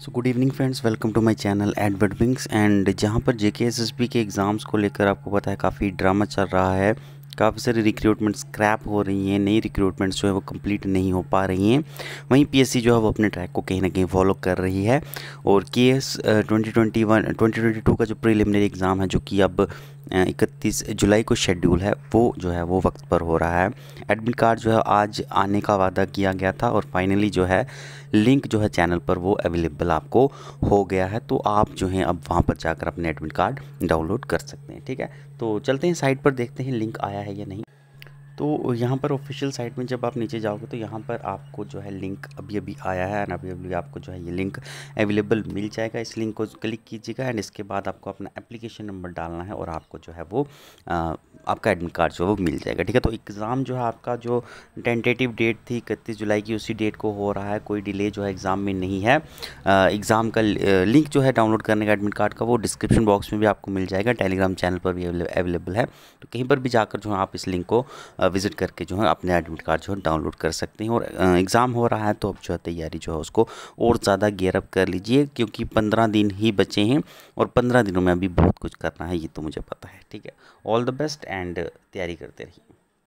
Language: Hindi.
so good evening friends welcome to my channel Edward Wings and जहाँ पर J K S S P के एग्ज़ाम्स को लेकर आपको पता है काफ़ी ड्रामा चल रहा है काफ़ी सारी रिक्रूटमेंट्स क्रैप हो रही हैं नई रिक्रूटमेंट्स जो है वो कंप्लीट नहीं हो पा रही हैं वहीं पीएससी जो है वो अपने ट्रैक को कहीं ना कहीं फॉलो कर रही है और K S twenty twenty one twenty twenty two का जो प्रिलिमिनरी एग्ज़ाम है जो कि अब इकतीस जुलाई को शेड्यूल है वो जो है वो वक्त पर हो रहा है एडमिट कार्ड जो है आज आने का वादा किया गया था और फाइनली जो है लिंक जो है चैनल पर वो अवेलेबल आपको हो गया है तो आप जो है अब वहाँ पर जाकर अपने एडमिट कार्ड डाउनलोड कर सकते हैं ठीक है तो चलते हैं साइट पर देखते हैं लिंक आया है है या नहीं तो यहाँ पर ऑफिशियल साइट में जब आप नीचे जाओगे तो यहाँ पर आपको जो है लिंक अभी अभी आया है एंड अभी अभी आपको जो है ये लिंक अवेलेबल मिल जाएगा इस लिंक को क्लिक कीजिएगा एंड इसके बाद आपको अपना एप्लीकेशन नंबर डालना है और आपको जो है वो आ, आपका एडमिट कार्ड जो है वो मिल जाएगा ठीक है तो एग्ज़ाम जो है आपका जो टेंटेटिव डेट थी इकतीस जुलाई की उसी डेट को हो रहा है कोई डिले जो है एग्ज़ाम में नहीं है एग्ज़ाम का लिंक जो है डाउनलोड करने का एडमिट कार्ड का वो डिस्क्रिप्शन बॉक्स में भी आपको मिल जाएगा टेलीग्राम चैनल पर भी अवेलेबल है तो कहीं पर भी जाकर जो है आप इस लिंक को विज़िट करके जो है अपने एडमिट कार्ड जो है डाउनलोड कर सकते हैं और एग्ज़ाम हो रहा है तो अब जो है तैयारी जो है उसको और ज़्यादा गेयरअप कर लीजिए क्योंकि पंद्रह दिन ही बचे हैं और पंद्रह दिनों में अभी बहुत कुछ करना है ये तो मुझे पता है ठीक है ऑल द बेस्ट एंड तैयारी करते रहिए